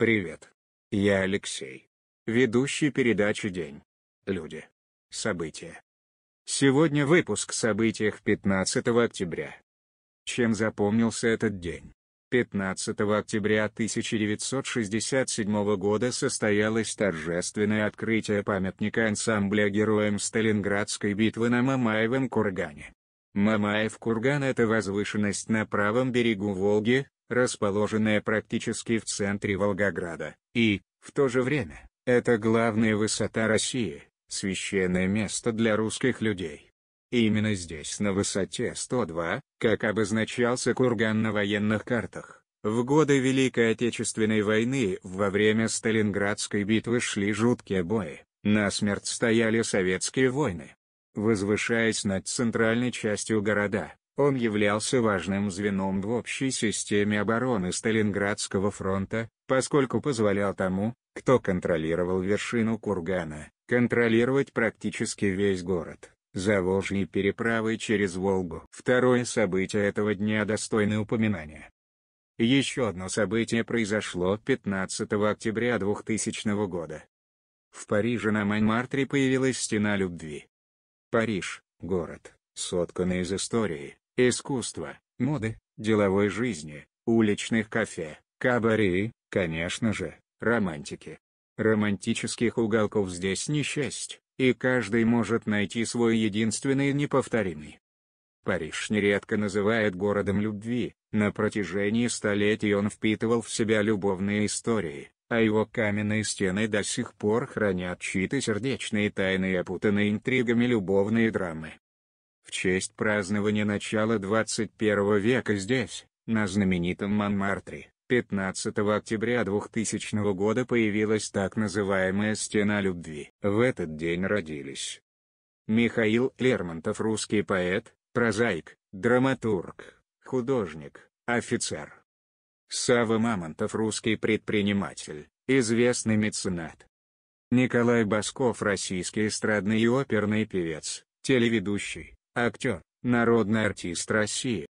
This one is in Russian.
Привет. Я Алексей. Ведущий передачи «День». Люди. События. Сегодня выпуск событиях 15 октября. Чем запомнился этот день? 15 октября 1967 года состоялось торжественное открытие памятника ансамбля героям Сталинградской битвы на Мамаевом кургане. Мамаев курган – это возвышенность на правом берегу Волги, расположенная практически в центре Волгограда, и, в то же время, это главная высота России, священное место для русских людей. именно здесь на высоте 102, как обозначался курган на военных картах, в годы Великой Отечественной войны во время Сталинградской битвы шли жуткие бои, насмерть стояли советские войны. Возвышаясь над центральной частью города, он являлся важным звеном в общей системе обороны Сталинградского фронта, поскольку позволял тому, кто контролировал вершину Кургана, контролировать практически весь город. Заволжьей переправы через Волгу. Второе событие этого дня достойно упоминания. Еще одно событие произошло 15 октября 2000 года. В Париже на Монмартре появилась стена любви. Париж – город, сотканный из истории, искусства, моды, деловой жизни, уличных кафе, кабаре конечно же, романтики. Романтических уголков здесь не счасть, и каждый может найти свой единственный неповторимый. Париж нередко называет городом любви, на протяжении столетий он впитывал в себя любовные истории, а его каменные стены до сих пор хранят чьи-то сердечные тайны и опутанные интригами любовные драмы. В честь празднования начала 21 века здесь, на знаменитом Монмартре, 15 октября 2000 года появилась так называемая «Стена любви». В этот день родились Михаил Лермонтов русский поэт, прозаик, драматург, художник, офицер. Сава Мамонтов русский предприниматель, известный меценат. Николай Басков российский эстрадный и оперный певец, телеведущий, актер, народный артист России.